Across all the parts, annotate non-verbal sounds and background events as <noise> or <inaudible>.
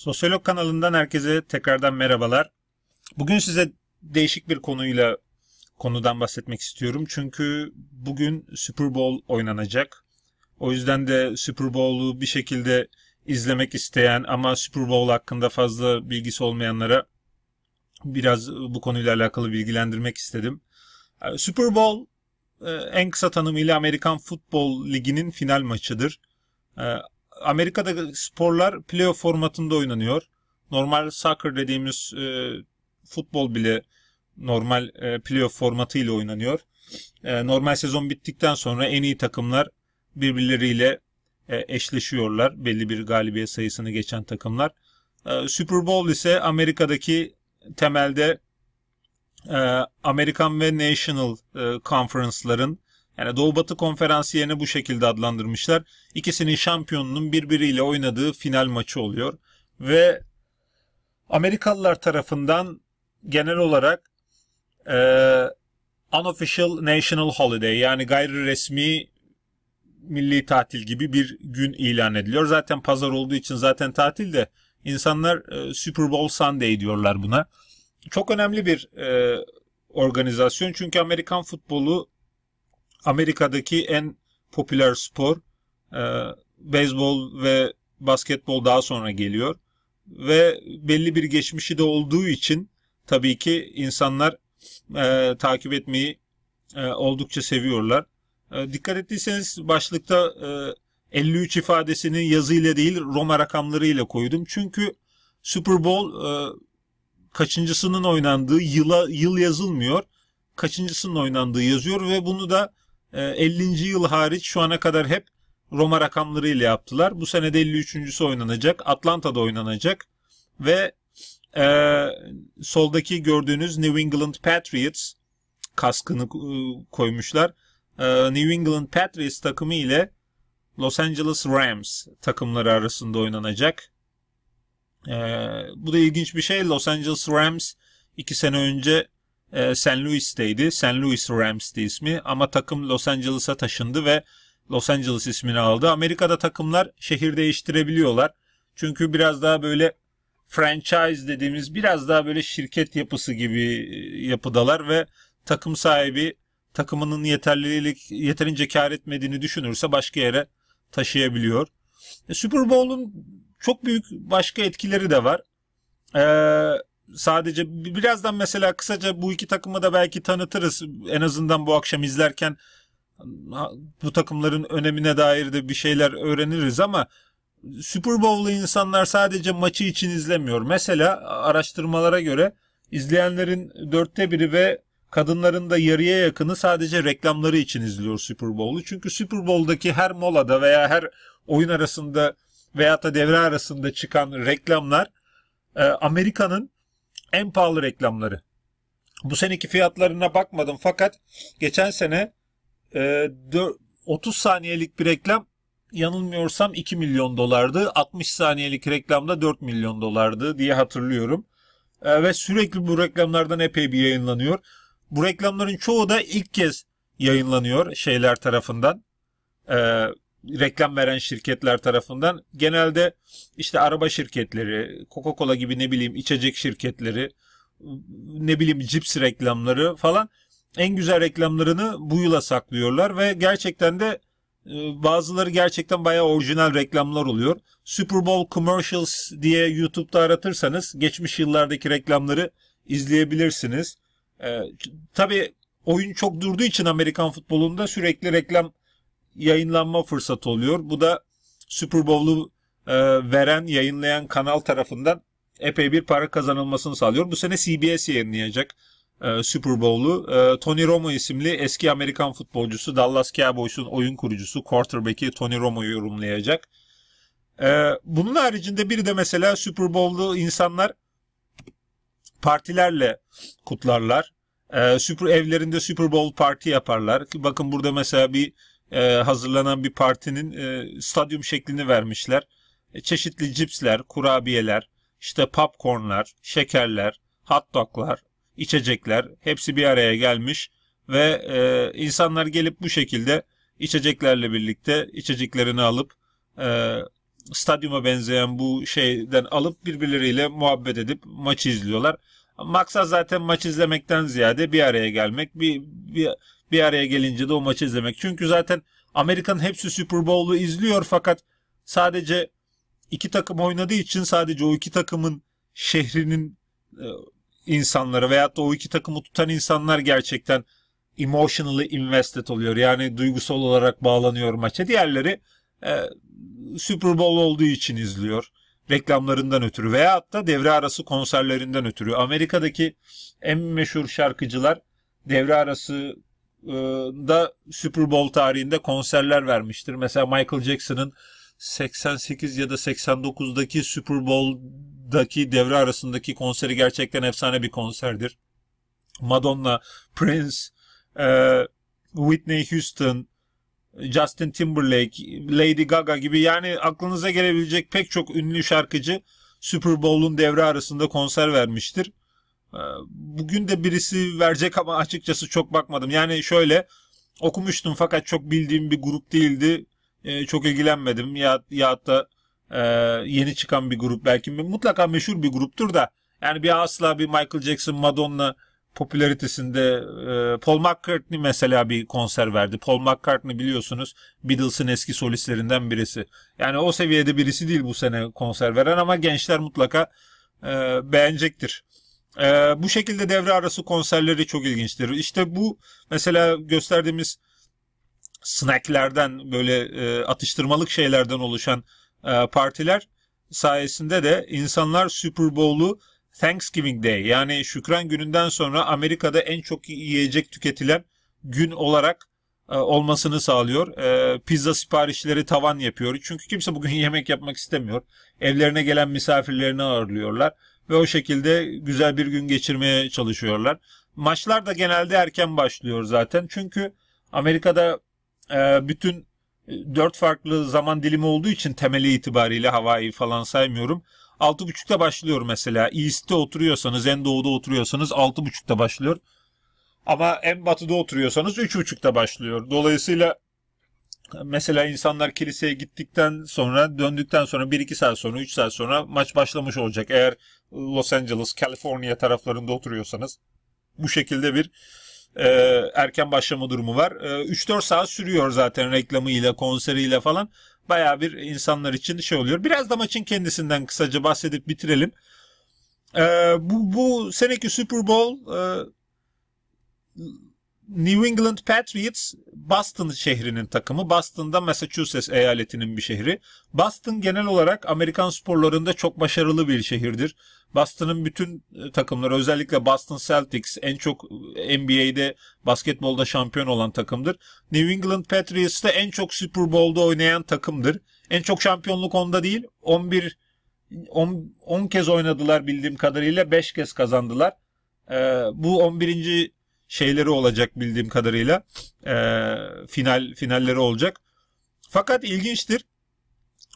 Sosyolog kanalından herkese tekrardan merhabalar. Bugün size değişik bir konuyla konudan bahsetmek istiyorum. Çünkü bugün Super Bowl oynanacak. O yüzden de Super Bowl'u bir şekilde izlemek isteyen ama Super Bowl hakkında fazla bilgisi olmayanlara biraz bu konuyla alakalı bilgilendirmek istedim. Ee, Super Bowl e, en kısa tanımıyla Amerikan Futbol Ligi'nin final maçıdır. Ee, Amerika'da sporlar playoff formatında oynanıyor. Normal soccer dediğimiz e, futbol bile normal e, playoff formatıyla oynanıyor. E, normal sezon bittikten sonra en iyi takımlar birbirleriyle e, eşleşiyorlar. Belli bir galibiyet sayısını geçen takımlar. E, Super Bowl ise Amerika'daki temelde e, Amerikan ve National e, Conference'ların yani Doğu Batı yerine bu şekilde adlandırmışlar. İkisinin şampiyonunun birbiriyle oynadığı final maçı oluyor. Ve Amerikalılar tarafından genel olarak e, unofficial national holiday yani gayri resmi milli tatil gibi bir gün ilan ediliyor. Zaten pazar olduğu için zaten tatil de insanlar e, Super Bowl Sunday diyorlar buna. Çok önemli bir e, organizasyon çünkü Amerikan futbolu Amerika'daki en popüler spor. E, beyzbol ve basketbol daha sonra geliyor. Ve belli bir geçmişi de olduğu için tabii ki insanlar e, takip etmeyi e, oldukça seviyorlar. E, dikkat ettiyseniz başlıkta e, 53 ifadesinin yazıyla değil Roma rakamlarıyla koydum. Çünkü Super Bowl e, kaçıncısının oynandığı yıla yıl yazılmıyor. Kaçıncısının oynandığı yazıyor ve bunu da 50. E, yıl hariç şu ana kadar hep Roma rakamlarıyla yaptılar. Bu sene de 53.sü oynanacak. Atlanta'da oynanacak. Ve e, soldaki gördüğünüz New England Patriots kaskını e, koymuşlar. E, New England Patriots takımı ile Los Angeles Rams takımları arasında oynanacak. E, bu da ilginç bir şey. Los Angeles Rams iki sene önce e, ee, St. Louis'teydi. St. Louis Rams'ti ismi ama takım Los Angeles'a taşındı ve Los Angeles ismini aldı. Amerika'da takımlar şehir değiştirebiliyorlar. Çünkü biraz daha böyle franchise dediğimiz biraz daha böyle şirket yapısı gibi e, yapıdalar ve takım sahibi takımının yeterlilik yeterince kar etmediğini düşünürse başka yere taşıyabiliyor. E, Super Bowl'un çok büyük başka etkileri de var. Ee, sadece birazdan mesela kısaca bu iki takımı da belki tanıtırız. En azından bu akşam izlerken bu takımların önemine dair de bir şeyler öğreniriz ama Super Bowl'u insanlar sadece maçı için izlemiyor. Mesela araştırmalara göre izleyenlerin dörtte biri ve kadınların da yarıya yakını sadece reklamları için izliyor Super Bowl'u. Çünkü Super Bowl'daki her molada veya her oyun arasında veya da devre arasında çıkan reklamlar e, Amerika'nın en pahalı reklamları. Bu seneki fiyatlarına bakmadım fakat geçen sene 30 e, saniyelik bir reklam yanılmıyorsam 2 milyon dolardı. 60 saniyelik reklamda 4 milyon dolardı diye hatırlıyorum. E, ve sürekli bu reklamlardan epey bir yayınlanıyor. Bu reklamların çoğu da ilk kez yayınlanıyor şeyler tarafından. E, reklam veren şirketler tarafından genelde işte araba şirketleri, Coca-Cola gibi ne bileyim içecek şirketleri, ne bileyim cips reklamları falan en güzel reklamlarını bu yıla saklıyorlar ve gerçekten de e, bazıları gerçekten bayağı orijinal reklamlar oluyor. Super Bowl commercials diye YouTube'da aratırsanız geçmiş yıllardaki reklamları izleyebilirsiniz. Ee, tabii oyun çok durduğu için Amerikan futbolunda sürekli reklam yayınlanma fırsatı oluyor. Bu da Super Bowl'u e, veren, yayınlayan kanal tarafından epey bir para kazanılmasını sağlıyor. Bu sene CBS yayınlayacak e, Super Bowl'u. E, Tony Romo isimli eski Amerikan futbolcusu Dallas Cowboys'un oyun kurucusu quarterback'i Tony Romo yorumlayacak. E, bunun haricinde bir de mesela Super Bowl'u insanlar partilerle kutlarlar. E, Super evlerinde Super Bowl parti yaparlar. Bakın burada mesela bir e, hazırlanan bir partinin e, stadyum şeklini vermişler. E, çeşitli cipsler, kurabiyeler, işte popcornlar, şekerler, hot doglar, içecekler hepsi bir araya gelmiş ve e, insanlar gelip bu şekilde içeceklerle birlikte içeceklerini alıp e, stadyuma benzeyen bu şeyden alıp birbirleriyle muhabbet edip maçı izliyorlar. Maksat zaten maç izlemekten ziyade bir araya gelmek, bir, bir bir araya gelince de o maçı izlemek. Çünkü zaten Amerika'nın hepsi Super Bowl'u izliyor fakat sadece iki takım oynadığı için sadece o iki takımın şehrinin e, insanları veyahut da o iki takımı tutan insanlar gerçekten emotionally invested oluyor. Yani duygusal olarak bağlanıyor maça. Diğerleri e, Super Bowl olduğu için izliyor. Reklamlarından ötürü veya da devre arası konserlerinden ötürü. Amerika'daki en meşhur şarkıcılar devre arası e, da Super Bowl tarihinde konserler vermiştir. Mesela Michael Jackson'ın 88 ya da 89'daki Super Bowl'daki devre arasındaki konseri gerçekten efsane bir konserdir. Madonna, Prince, e, Whitney Houston, Justin Timberlake, Lady Gaga gibi yani aklınıza gelebilecek pek çok ünlü şarkıcı Super Bowl'un devre arasında konser vermiştir. Ee, bugün de birisi verecek ama açıkçası çok bakmadım. Yani şöyle okumuştum fakat çok bildiğim bir grup değildi. Ee, çok ilgilenmedim ya ya da e, yeni çıkan bir grup belki mutlaka meşhur bir gruptur da yani bir asla bir Michael Jackson, Madonna popülaritesinde e, Paul McCartney mesela bir konser verdi. Paul McCartney biliyorsunuz Beatles'ın eski solistlerinden birisi. Yani o seviyede birisi değil bu sene konser veren ama gençler mutlaka e, beğenecektir. Ee, bu şekilde devre arası konserleri çok ilginçtir. İşte bu mesela gösterdiğimiz snacklerden böyle e, atıştırmalık şeylerden oluşan e, partiler sayesinde de insanlar Super Bowl'u Thanksgiving Day yani Şükran gününden sonra Amerika'da en çok yiyecek tüketilen gün olarak e, olmasını sağlıyor. E, pizza siparişleri tavan yapıyor. Çünkü kimse bugün <laughs> yemek yapmak istemiyor. Evlerine gelen misafirlerini ağırlıyorlar ve o şekilde güzel bir gün geçirmeye çalışıyorlar. Maçlar da genelde erken başlıyor zaten. Çünkü Amerika'da e, bütün e, dört farklı zaman dilimi olduğu için temeli itibariyle Hawaii falan saymıyorum. 6.30'da başlıyor mesela. East'te oturuyorsanız, en doğuda oturuyorsanız 6.30'da başlıyor. Ama en batıda oturuyorsanız 3.30'da başlıyor. Dolayısıyla Mesela insanlar kiliseye gittikten sonra döndükten sonra 1-2 saat sonra 3 saat sonra maç başlamış olacak. Eğer Los Angeles, California taraflarında oturuyorsanız bu şekilde bir e, erken başlama durumu var. E, 3-4 saat sürüyor zaten reklamıyla, konseriyle falan. Baya bir insanlar için şey oluyor. Biraz da maçın kendisinden kısaca bahsedip bitirelim. E, bu, bu seneki Super Bowl e, New England Patriots Boston şehrinin takımı. Boston'da Massachusetts eyaletinin bir şehri. Boston genel olarak Amerikan sporlarında çok başarılı bir şehirdir. Boston'ın bütün e, takımları özellikle Boston Celtics en çok e, NBA'de basketbolda şampiyon olan takımdır. New England Patriots da en çok Super Bowl'da oynayan takımdır. En çok şampiyonluk onda değil. 11 10, 10 kez oynadılar bildiğim kadarıyla 5 kez kazandılar. Ee, bu 11 şeyleri olacak bildiğim kadarıyla. E, final finalleri olacak. Fakat ilginçtir.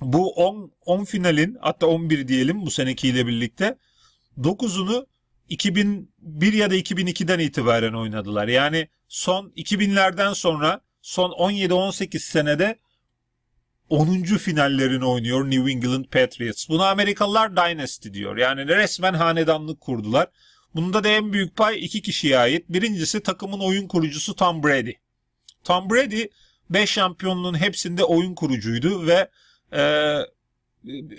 Bu 10 10 finalin hatta 11 diyelim bu senekiyle birlikte 9'unu 2001 ya da 2002'den itibaren oynadılar. Yani son 2000'lerden sonra son 17-18 senede 10. finallerini oynuyor New England Patriots. Buna Amerikalılar Dynasty diyor. Yani resmen hanedanlık kurdular. Bunda da en büyük pay iki kişiye ait. Birincisi takımın oyun kurucusu Tom Brady. Tom Brady 5 şampiyonluğun hepsinde oyun kurucuydu ve e,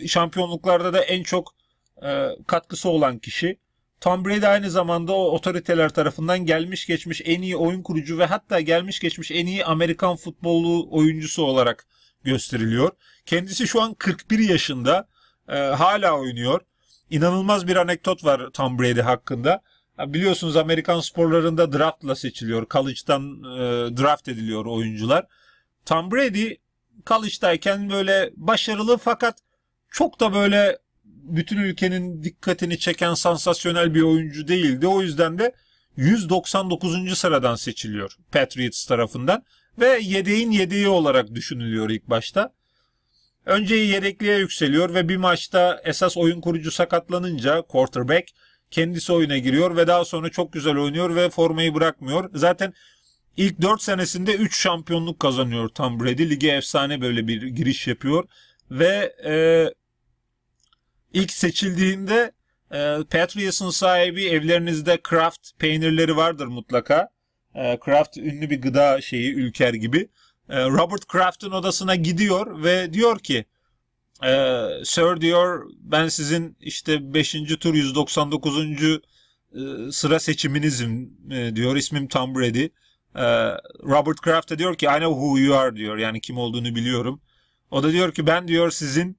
şampiyonluklarda da en çok e, katkısı olan kişi. Tom Brady aynı zamanda o otoriteler tarafından gelmiş geçmiş en iyi oyun kurucu ve hatta gelmiş geçmiş en iyi Amerikan futbolu oyuncusu olarak gösteriliyor. Kendisi şu an 41 yaşında e, hala oynuyor inanılmaz bir anekdot var Tom Brady hakkında. Biliyorsunuz Amerikan sporlarında draftla seçiliyor. College'dan e, draft ediliyor oyuncular. Tom Brady college'dayken böyle başarılı fakat çok da böyle bütün ülkenin dikkatini çeken sansasyonel bir oyuncu değildi. O yüzden de 199. sıradan seçiliyor Patriots tarafından ve yedeğin yedeği olarak düşünülüyor ilk başta. Önce yedekliğe yükseliyor ve bir maçta esas oyun kurucu sakatlanınca quarterback kendisi oyuna giriyor ve daha sonra çok güzel oynuyor ve formayı bırakmıyor. Zaten ilk 4 senesinde 3 şampiyonluk kazanıyor Tom Brady. Lige efsane böyle bir giriş yapıyor ve e, ilk seçildiğinde e, Patriots'ın sahibi evlerinizde Kraft peynirleri vardır mutlaka. E, Kraft ünlü bir gıda şeyi ülker gibi. E, Robert Kraft'ın odasına gidiyor ve diyor ki e, Sir diyor ben sizin işte 5. tur 199. E, sıra seçiminizim e, diyor ismim Tom Brady. Robert Kraft de diyor ki I know who you are diyor yani kim olduğunu biliyorum. O da diyor ki ben diyor sizin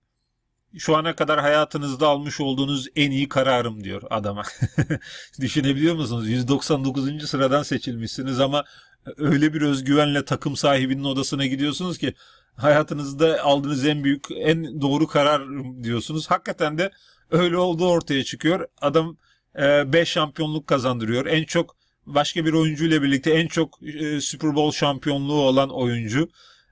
şu ana kadar hayatınızda almış olduğunuz en iyi kararım diyor adama. <laughs> Düşünebiliyor musunuz? 199. sıradan seçilmişsiniz ama öyle bir özgüvenle takım sahibinin odasına gidiyorsunuz ki hayatınızda aldığınız en büyük en doğru karar diyorsunuz. Hakikaten de öyle olduğu ortaya çıkıyor. Adam 5 e, şampiyonluk kazandırıyor. En çok başka bir oyuncuyla birlikte en çok e, Super Bowl şampiyonluğu olan oyuncu.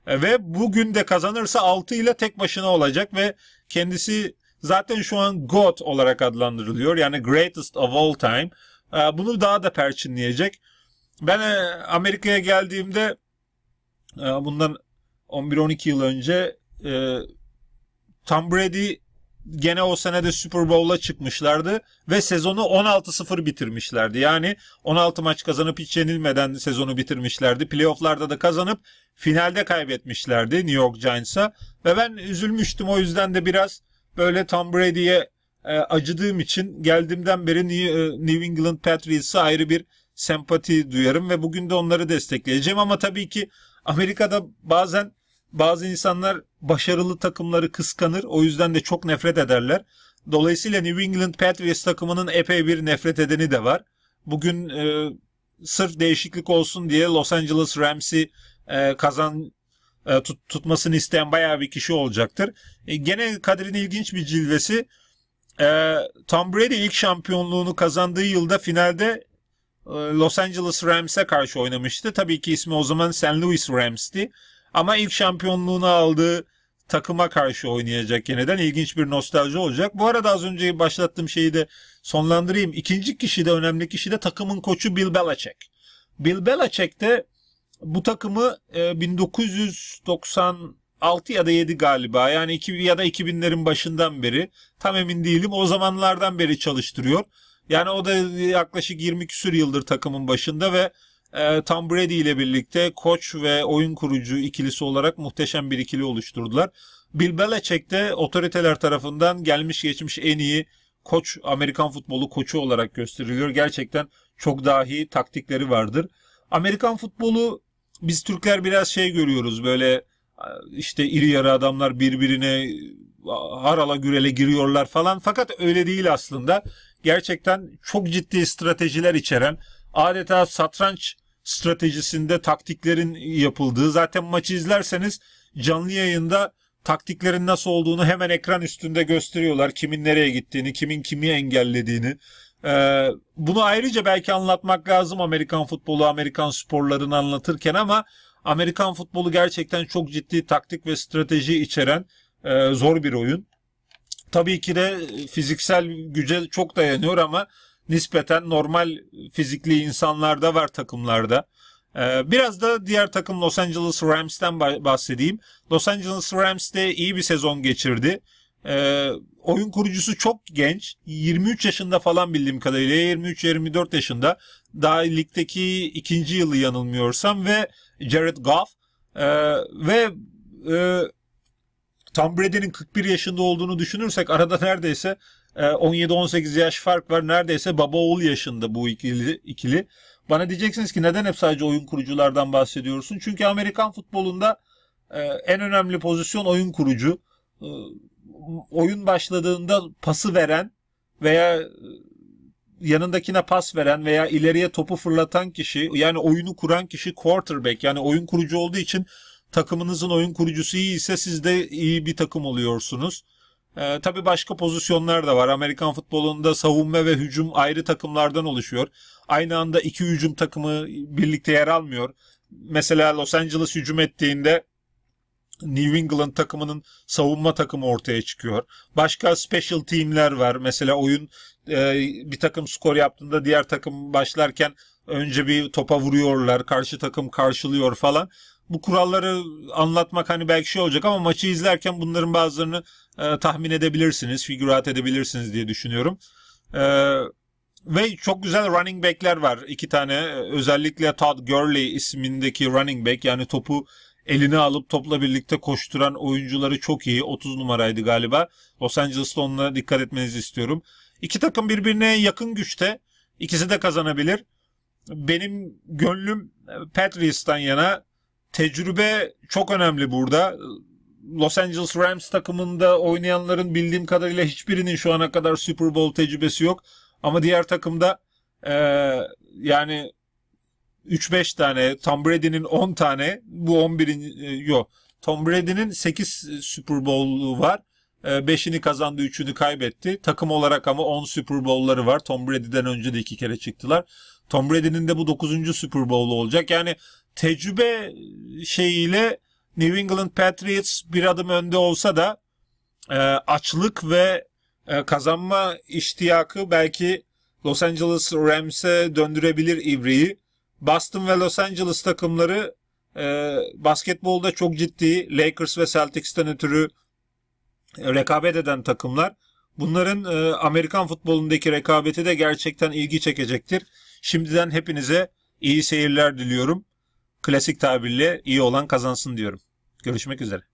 E, ve bugün de kazanırsa 6 ile tek başına olacak ve kendisi zaten şu an GOAT olarak adlandırılıyor. Yani greatest of all time. E, bunu daha da perçinleyecek. Ben e, Amerika'ya geldiğimde e, bundan 11-12 yıl önce e, Tom Brady gene o sene de Super Bowl'a çıkmışlardı ve sezonu 16-0 bitirmişlerdi. Yani 16 maç kazanıp hiç yenilmeden sezonu bitirmişlerdi. Playoff'larda da kazanıp finalde kaybetmişlerdi New York Giants'a ve ben üzülmüştüm o yüzden de biraz böyle Tom Brady'ye acıdığım için geldiğimden beri New England Patriots'a ayrı bir sempati duyarım ve bugün de onları destekleyeceğim ama tabii ki Amerika'da bazen bazı insanlar başarılı takımları kıskanır. O yüzden de çok nefret ederler. Dolayısıyla New England Patriots takımının epey bir nefret edeni de var. Bugün e, sırf değişiklik olsun diye Los Angeles Rams'i e, kazan e, tut, tutmasını isteyen bayağı bir kişi olacaktır. E, gene Kadir'in ilginç bir cilvesi e, Tom Brady ilk şampiyonluğunu kazandığı yılda finalde ee, Los Angeles Rams'e karşı oynamıştı. Tabii ki ismi o zaman St. Louis Rams'ti. Ama ilk şampiyonluğunu aldığı takıma karşı oynayacak yeniden ilginç bir nostalji olacak. Bu arada az önce başlattığım şeyi de sonlandırayım. İkinci kişi de önemli kişi de takımın koçu Bill Belichick. Bill Belichick de bu takımı 1996 e, ya da 7 galiba yani 2000 ya da 2000'lerin başından beri tam emin değilim o zamanlardan beri çalıştırıyor. Yani o da yaklaşık 20 küsür yıldır takımın başında ve e, Tom Brady ile birlikte koç ve oyun kurucu ikilisi olarak muhteşem bir ikili oluşturdular. Bill Belichick de otoriteler tarafından gelmiş geçmiş en iyi koç Amerikan futbolu koçu olarak gösteriliyor. Gerçekten çok dahi taktikleri vardır. Amerikan futbolu biz Türkler biraz şey görüyoruz böyle işte iri yarı adamlar birbirine harala gürele giriyorlar falan fakat öyle değil aslında gerçekten çok ciddi stratejiler içeren adeta satranç stratejisinde taktiklerin yapıldığı zaten maçı izlerseniz canlı yayında taktiklerin nasıl olduğunu hemen ekran üstünde gösteriyorlar. Kimin nereye gittiğini, kimin kimi engellediğini. Ee, bunu ayrıca belki anlatmak lazım Amerikan futbolu, Amerikan sporlarını anlatırken ama Amerikan futbolu gerçekten çok ciddi taktik ve strateji içeren e, zor bir oyun tabii ki de fiziksel güce çok dayanıyor ama nispeten normal fizikli insanlarda var takımlarda. Ee, biraz da diğer takım Los Angeles Rams'ten bahsedeyim. Los Angeles Rams de iyi bir sezon geçirdi. Ee, oyun kurucusu çok genç. 23 yaşında falan bildiğim kadarıyla. 23-24 yaşında. Daha ligdeki ikinci yılı yanılmıyorsam ve Jared Goff ee, ve e, Tom Brady'nin 41 yaşında olduğunu düşünürsek arada neredeyse 17-18 e, yaş fark var. Neredeyse baba oğul yaşında bu ikili, ikili. Bana diyeceksiniz ki neden hep sadece oyun kuruculardan bahsediyorsun? Çünkü Amerikan futbolunda e, en önemli pozisyon oyun kurucu. E, oyun başladığında pası veren veya yanındakine pas veren veya ileriye topu fırlatan kişi yani oyunu kuran kişi quarterback yani oyun kurucu olduğu için takımınızın oyun kurucusu iyi ise siz de iyi bir takım oluyorsunuz. E, tabii başka pozisyonlar da var. Amerikan futbolunda savunma ve hücum ayrı takımlardan oluşuyor. Aynı anda iki hücum takımı birlikte yer almıyor. Mesela Los Angeles hücum ettiğinde New England takımının savunma takımı ortaya çıkıyor. Başka special team'ler var. Mesela oyun e, bir takım skor yaptığında diğer takım başlarken önce bir topa vuruyorlar, karşı takım karşılıyor falan bu kuralları anlatmak hani belki şey olacak ama maçı izlerken bunların bazılarını e, tahmin edebilirsiniz, figürat edebilirsiniz diye düşünüyorum. E, ve çok güzel running back'ler var. iki tane e, özellikle Todd Gurley ismindeki running back yani topu eline alıp topla birlikte koşturan oyuncuları çok iyi. 30 numaraydı galiba. Los Angeles'ta onlara dikkat etmenizi istiyorum. İki takım birbirine yakın güçte. İkisi de kazanabilir. Benim gönlüm e, Patriots'tan yana tecrübe çok önemli burada. Los Angeles Rams takımında oynayanların bildiğim kadarıyla hiçbirinin şu ana kadar Super Bowl tecrübesi yok. Ama diğer takımda e, yani 3-5 tane, Tom Brady'nin 10 tane, bu 11. E, yok. Tom Brady'nin 8 Super Bowl'u var. 5'ini e, kazandı, 3'ünü kaybetti. Takım olarak ama 10 Super Bowl'ları var. Tom Brady'den önce de 2 kere çıktılar. Tom Brady'nin de bu 9. Super Bowl'u olacak. Yani tecrübe şeyiyle New England Patriots bir adım önde olsa da e, açlık ve e, kazanma iştiyakı belki Los Angeles Rams'e döndürebilir ivriyi. Boston ve Los Angeles takımları e, basketbolda çok ciddi Lakers ve Celtics'ten ötürü e, rekabet eden takımlar. Bunların e, Amerikan futbolundaki rekabeti de gerçekten ilgi çekecektir. Şimdiden hepinize iyi seyirler diliyorum. Klasik tabirle iyi olan kazansın diyorum. Görüşmek üzere.